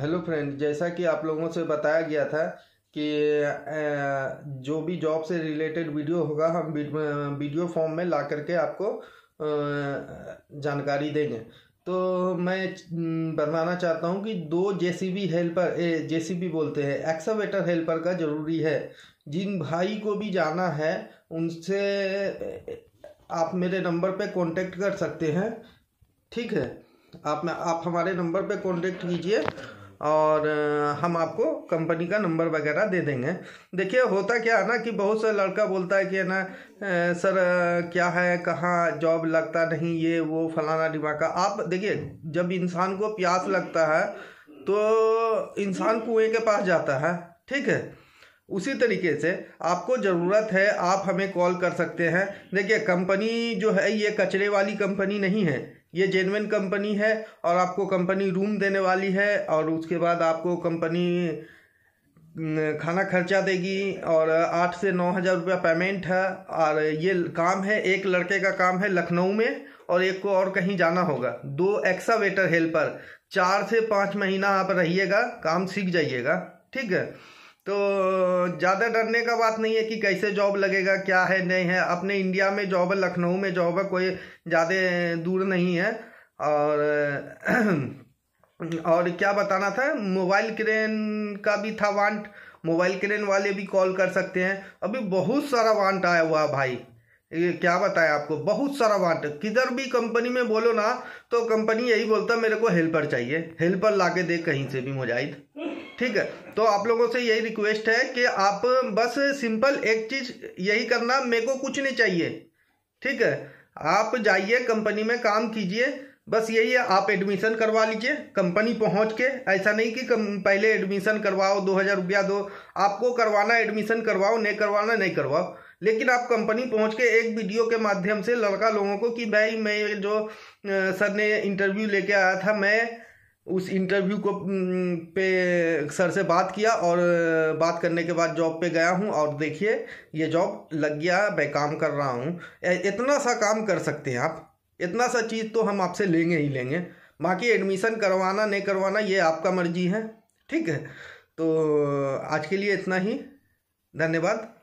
hello friend जैसा कि आप लोगों से बताया गया था कि जो भी जॉब से रिलेटेड वीडियो होगा हम वीडियो फॉर्म में ला करके आपको जानकारी देंगे तो मैं बताना चाहता हूँ कि दो जेसीबी हेल्पर जेसीबी बोलते हैं एक्सावेटर हेल्पर का ज़रूरी है जिन भाई को भी जाना है उनसे आप मेरे नंबर पे कांटेक्ट कर सकते हैं ठीक है आप आप हमारे नंबर पे कांटेक्ट कीजिए और हम आपको कंपनी का नंबर वगैरह दे देंगे देखिए होता क्या है ना कि बहुत सा लड़का बोलता है कि है ना सर क्या है कहाँ जॉब लगता नहीं ये वो फलाना डिमाका आप देखिए जब इंसान को प्यास लगता है तो इंसान कुएँ के पास जाता है ठीक है उसी तरीके से आपको ज़रूरत है आप हमें कॉल कर सकते हैं देखिए कंपनी जो है ये कचरे वाली कंपनी नहीं है ये जेनविन कंपनी है और आपको कंपनी रूम देने वाली है और उसके बाद आपको कंपनी खाना खर्चा देगी और आठ से नौ हज़ार रुपया पेमेंट है और ये काम है एक लड़के का काम है लखनऊ में और एक को और कहीं जाना होगा दो एक्सावेटर हेल्पर चार से पाँच महीना आप रहिएगा काम सीख जाइएगा ठीक है तो ज़्यादा डरने का बात नहीं है कि कैसे जॉब लगेगा क्या है नहीं है अपने इंडिया में जॉब लखनऊ में जॉब है कोई ज़्यादा दूर नहीं है और और क्या बताना था मोबाइल क्रेन का भी था वांट मोबाइल क्रेन वाले भी कॉल कर सकते हैं अभी बहुत सारा वांट आया हुआ भाई ये क्या बताया आपको बहुत सारा वांट किधर भी कंपनी में बोलो ना तो कंपनी यही बोलता मेरे को हेल्पर चाहिए हेल्पर ला के दे कहीं से भी मुजाहिद ठीक है तो आप लोगों से यही रिक्वेस्ट है कि आप बस सिंपल एक चीज़ यही करना मेरे को कुछ नहीं चाहिए ठीक है आप जाइए कंपनी में काम कीजिए बस यही है आप एडमिशन करवा लीजिए कंपनी पहुंच के ऐसा नहीं कि कम, पहले एडमिशन करवाओ दो हज़ार रुपया दो आपको करवाना एडमिशन करवाओ नहीं करवाना नहीं करवाओ लेकिन आप कंपनी पहुंच के एक वीडियो के माध्यम से लड़का लोगों को कि भाई मैं जो सर ने इंटरव्यू लेके आया था मैं उस इंटरव्यू को पे सर से बात किया और बात करने के बाद जॉब पे गया हूँ और देखिए ये जॉब लग गया है मैं काम कर रहा हूँ इतना सा काम कर सकते हैं आप इतना सा चीज़ तो हम आपसे लेंगे ही लेंगे बाकी एडमिशन करवाना नहीं करवाना ये आपका मर्जी है ठीक है तो आज के लिए इतना ही धन्यवाद